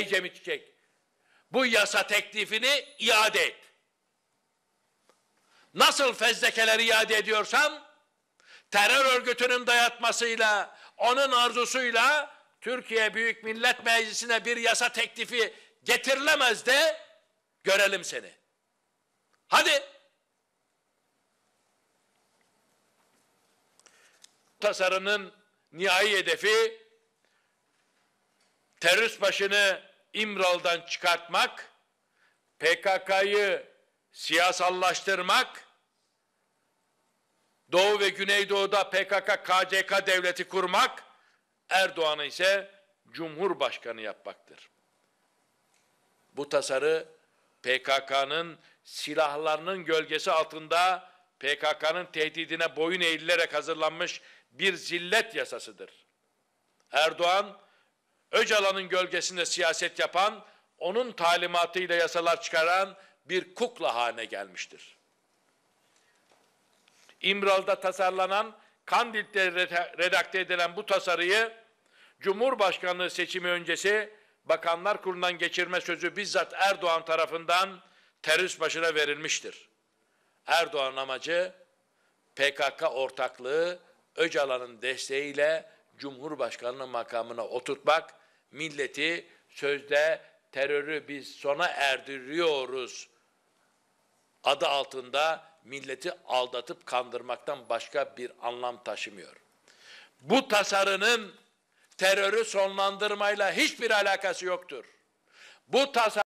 Ey Cemil Çiçek, bu yasa teklifini iade et. Nasıl fezlekeleri iade ediyorsam, terör örgütünün dayatmasıyla, onun arzusuyla Türkiye Büyük Millet Meclisi'ne bir yasa teklifi getirilemez de görelim seni. Hadi. Tasarının nihai hedefi terörist başını İmralı'dan çıkartmak, PKK'yı siyasallaştırmak, Doğu ve Güneydoğu'da PKK, KCK devleti kurmak, Erdoğan'ı ise Cumhurbaşkanı yapmaktır. Bu tasarı PKK'nın silahlarının gölgesi altında PKK'nın tehdidine boyun eğilerek hazırlanmış bir zillet yasasıdır. Erdoğan Öcalan'ın gölgesinde siyaset yapan, onun talimatıyla yasalar çıkaran bir kukla haline gelmiştir. İmralı'da tasarlanan, Kandil'de redakte edilen bu tasarıyı Cumhurbaşkanlığı seçimi öncesi Bakanlar Kurulu'ndan geçirme sözü bizzat Erdoğan tarafından terörist başına verilmiştir. Erdoğan amacı PKK ortaklığı Öcalan'ın desteğiyle Cumhurbaşkanlığı makamına oturtmak milleti sözde terörü biz sona erdiriyoruz adı altında milleti aldatıp kandırmaktan başka bir anlam taşımıyor. Bu tasarının terörü sonlandırmayla hiçbir alakası yoktur. Bu tasar